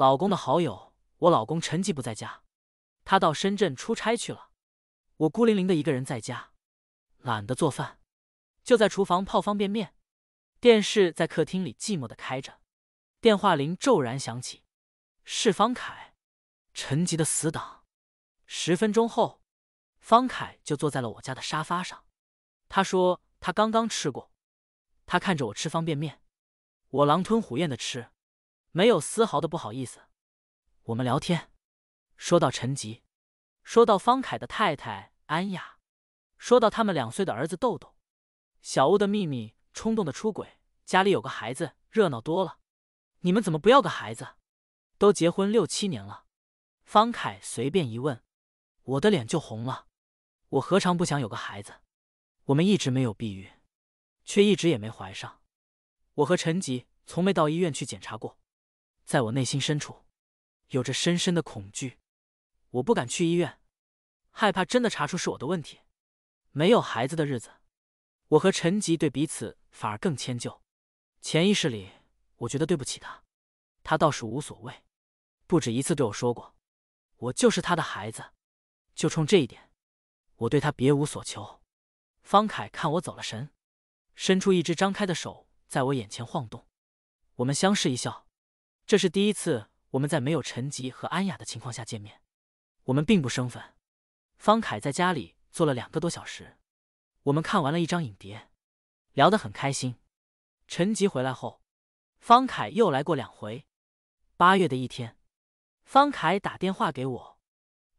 老公的好友，我老公陈吉不在家，他到深圳出差去了。我孤零零的一个人在家，懒得做饭，就在厨房泡方便面。电视在客厅里寂寞的开着。电话铃骤然响起，是方凯，陈吉的死党。十分钟后，方凯就坐在了我家的沙发上。他说他刚刚吃过，他看着我吃方便面，我狼吞虎咽的吃。没有丝毫的不好意思。我们聊天，说到陈吉，说到方凯的太太安雅，说到他们两岁的儿子豆豆，小屋的秘密，冲动的出轨，家里有个孩子热闹多了。你们怎么不要个孩子？都结婚六七年了。方凯随便一问，我的脸就红了。我何尝不想有个孩子？我们一直没有避孕，却一直也没怀上。我和陈吉从没到医院去检查过。在我内心深处，有着深深的恐惧，我不敢去医院，害怕真的查出是我的问题。没有孩子的日子，我和陈吉对彼此反而更迁就。潜意识里，我觉得对不起他，他倒是无所谓，不止一次对我说过，我就是他的孩子。就冲这一点，我对他别无所求。方凯看我走了神，伸出一只张开的手，在我眼前晃动，我们相视一笑。这是第一次我们在没有陈吉和安雅的情况下见面，我们并不生分。方凯在家里坐了两个多小时，我们看完了一张影碟，聊得很开心。陈吉回来后，方凯又来过两回。八月的一天，方凯打电话给我，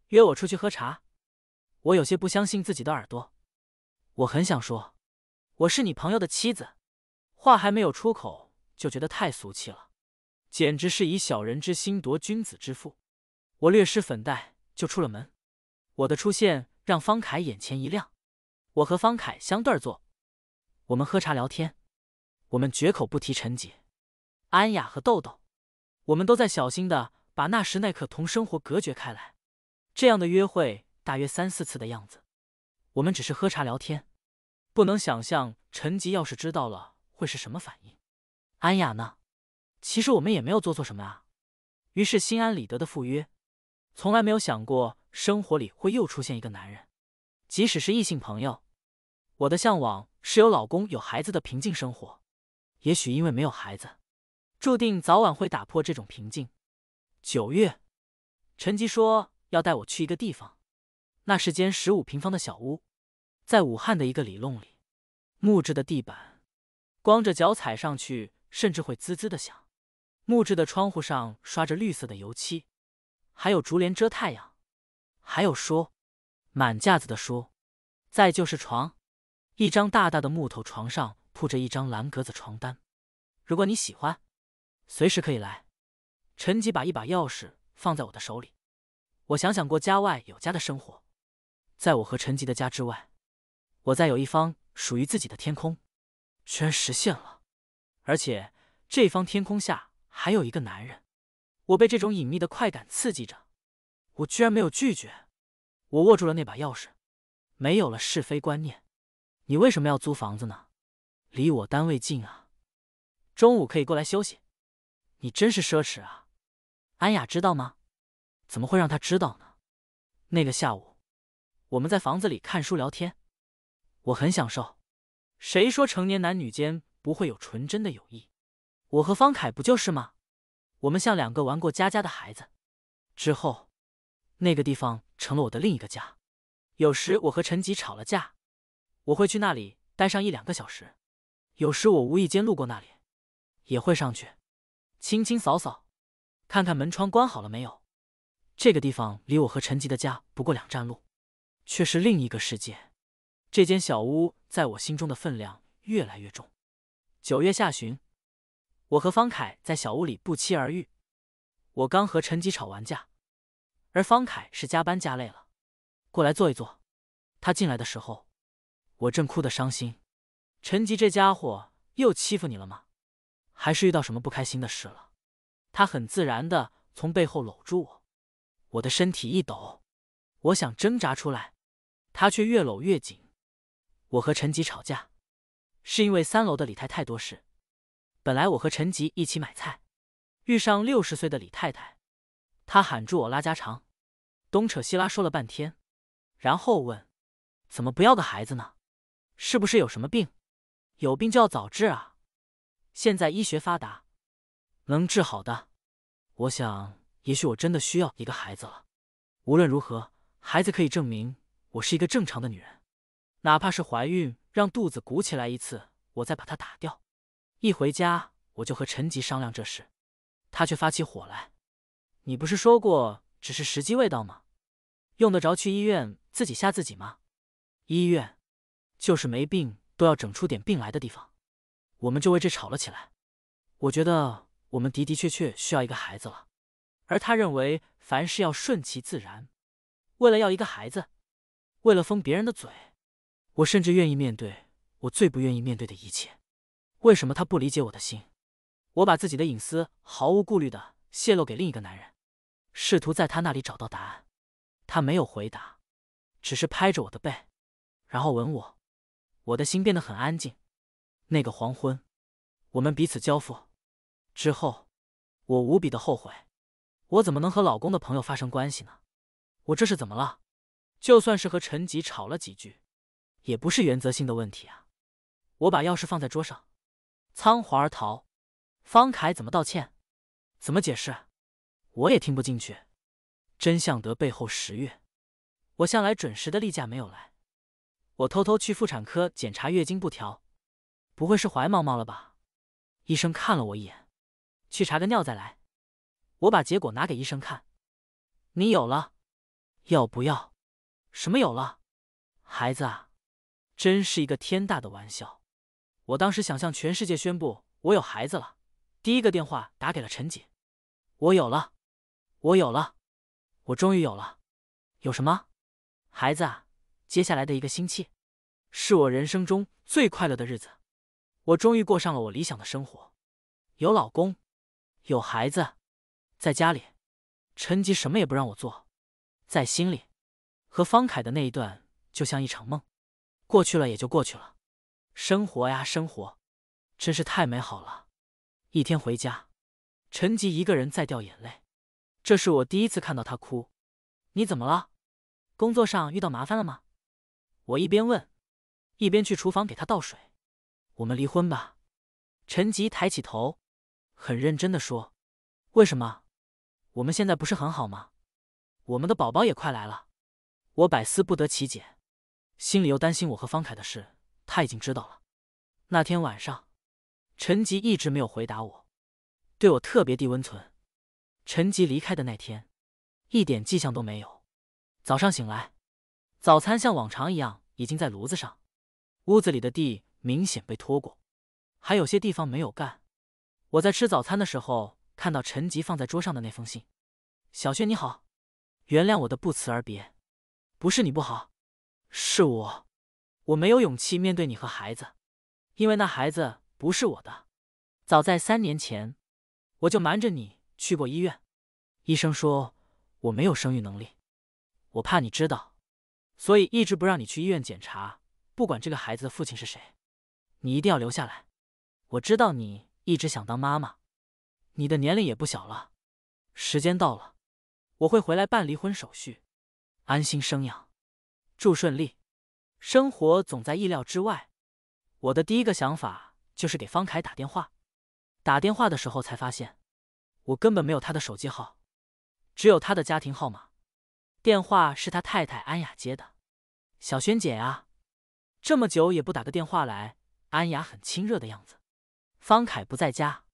约我出去喝茶。我有些不相信自己的耳朵，我很想说我是你朋友的妻子，话还没有出口就觉得太俗气了。简直是以小人之心夺君子之腹。我略施粉黛就出了门。我的出现让方凯眼前一亮。我和方凯相对坐，我们喝茶聊天。我们绝口不提陈吉、安雅和豆豆。我们都在小心的把那时那刻同生活隔绝开来。这样的约会大约三四次的样子。我们只是喝茶聊天。不能想象陈吉要是知道了会是什么反应。安雅呢？其实我们也没有做错什么啊，于是心安理得的赴约，从来没有想过生活里会又出现一个男人，即使是异性朋友。我的向往是有老公有孩子的平静生活，也许因为没有孩子，注定早晚会打破这种平静。九月，陈吉说要带我去一个地方，那是间十五平方的小屋，在武汉的一个里弄里，木质的地板，光着脚踩上去，甚至会滋滋的响。木质的窗户上刷着绿色的油漆，还有竹帘遮太阳，还有书，满架子的书，再就是床，一张大大的木头床上铺着一张蓝格子床单。如果你喜欢，随时可以来。陈吉把一把钥匙放在我的手里。我想想过家外有家的生活，在我和陈吉的家之外，我再有一方属于自己的天空，居然实现了，而且这方天空下。还有一个男人，我被这种隐秘的快感刺激着，我居然没有拒绝。我握住了那把钥匙，没有了是非观念。你为什么要租房子呢？离我单位近啊，中午可以过来休息。你真是奢侈啊！安雅知道吗？怎么会让她知道呢？那个下午，我们在房子里看书聊天，我很享受。谁说成年男女间不会有纯真的友谊？我和方凯不就是吗？我们像两个玩过家家的孩子。之后，那个地方成了我的另一个家。有时我和陈吉吵了架，我会去那里待上一两个小时。有时我无意间路过那里，也会上去，清清扫扫，看看门窗关好了没有。这个地方离我和陈吉的家不过两站路，却是另一个世界。这间小屋在我心中的分量越来越重。九月下旬。我和方凯在小屋里不期而遇。我刚和陈吉吵完架，而方凯是加班加累了，过来坐一坐。他进来的时候，我正哭得伤心。陈吉这家伙又欺负你了吗？还是遇到什么不开心的事了？他很自然的从背后搂住我，我的身体一抖，我想挣扎出来，他却越搂越紧。我和陈吉吵架，是因为三楼的李太太多事。本来我和陈吉一起买菜，遇上六十岁的李太太，她喊住我拉家常，东扯西拉说了半天，然后问：“怎么不要个孩子呢？是不是有什么病？有病就要早治啊！现在医学发达，能治好的。”我想，也许我真的需要一个孩子了。无论如何，孩子可以证明我是一个正常的女人，哪怕是怀孕让肚子鼓起来一次，我再把它打掉。一回家，我就和陈吉商量这事，他却发起火来。你不是说过只是时机未到吗？用得着去医院自己吓自己吗？医院，就是没病都要整出点病来的地方。我们就为这吵了起来。我觉得我们的的确确需要一个孩子了，而他认为凡事要顺其自然。为了要一个孩子，为了封别人的嘴，我甚至愿意面对我最不愿意面对的一切。为什么他不理解我的心？我把自己的隐私毫无顾虑的泄露给另一个男人，试图在他那里找到答案。他没有回答，只是拍着我的背，然后吻我。我的心变得很安静。那个黄昏，我们彼此交付。之后，我无比的后悔。我怎么能和老公的朋友发生关系呢？我这是怎么了？就算是和陈吉吵了几句，也不是原则性的问题啊。我把钥匙放在桌上。仓皇而逃，方凯怎么道歉？怎么解释？我也听不进去。真相得背后十月，我向来准时的例假没有来，我偷偷去妇产科检查月经不调，不会是怀毛毛了吧？医生看了我一眼，去查个尿再来。我把结果拿给医生看，你有了？要不要？什么有了？孩子啊！真是一个天大的玩笑。我当时想向全世界宣布我有孩子了，第一个电话打给了陈姐，我有了，我有了，我终于有了。有什么？孩子。啊！接下来的一个星期，是我人生中最快乐的日子。我终于过上了我理想的生活，有老公，有孩子，在家里。陈吉什么也不让我做，在心里，和方凯的那一段就像一场梦，过去了也就过去了。生活呀，生活，真是太美好了。一天回家，陈吉一个人在掉眼泪，这是我第一次看到他哭。你怎么了？工作上遇到麻烦了吗？我一边问，一边去厨房给他倒水。我们离婚吧。陈吉抬起头，很认真的说：“为什么？我们现在不是很好吗？我们的宝宝也快来了。”我百思不得其解，心里又担心我和方凯的事。他已经知道了。那天晚上，陈吉一直没有回答我，对我特别地温存。陈吉离开的那天，一点迹象都没有。早上醒来，早餐像往常一样已经在炉子上，屋子里的地明显被拖过，还有些地方没有干。我在吃早餐的时候，看到陈吉放在桌上的那封信：“小轩你好，原谅我的不辞而别，不是你不好，是我。”我没有勇气面对你和孩子，因为那孩子不是我的。早在三年前，我就瞒着你去过医院，医生说我没有生育能力。我怕你知道，所以一直不让你去医院检查。不管这个孩子的父亲是谁，你一定要留下来。我知道你一直想当妈妈，你的年龄也不小了。时间到了，我会回来办离婚手续，安心生养，祝顺利。生活总在意料之外，我的第一个想法就是给方凯打电话。打电话的时候才发现，我根本没有他的手机号，只有他的家庭号码。电话是他太太安雅接的。小萱姐啊，这么久也不打个电话来。安雅很亲热的样子。方凯不在家，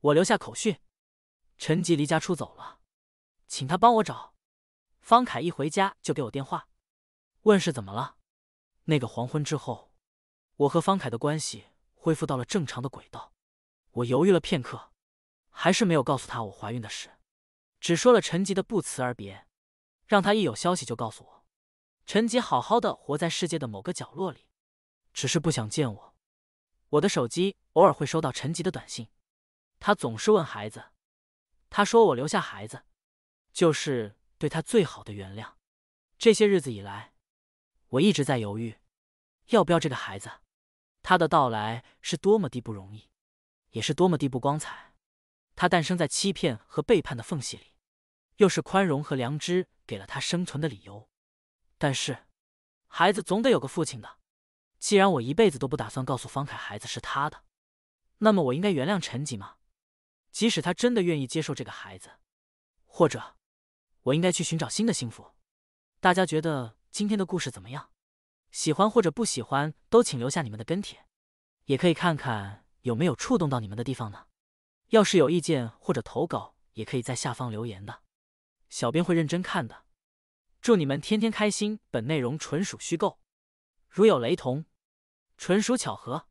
我留下口讯：陈吉离家出走了，请他帮我找。方凯一回家就给我电话，问是怎么了。那个黄昏之后，我和方凯的关系恢复到了正常的轨道。我犹豫了片刻，还是没有告诉他我怀孕的事，只说了陈吉的不辞而别，让他一有消息就告诉我。陈吉好好的活在世界的某个角落里，只是不想见我。我的手机偶尔会收到陈吉的短信，他总是问孩子，他说我留下孩子，就是对他最好的原谅。这些日子以来。我一直在犹豫，要不要这个孩子。他的到来是多么的不容易，也是多么的不光彩。他诞生在欺骗和背叛的缝隙里，又是宽容和良知给了他生存的理由。但是，孩子总得有个父亲的。既然我一辈子都不打算告诉方凯孩子是他的，那么我应该原谅陈吉吗？即使他真的愿意接受这个孩子，或者，我应该去寻找新的幸福？大家觉得？今天的故事怎么样？喜欢或者不喜欢都请留下你们的跟帖，也可以看看有没有触动到你们的地方呢。要是有意见或者投稿，也可以在下方留言的，小编会认真看的。祝你们天天开心！本内容纯属虚构，如有雷同，纯属巧合。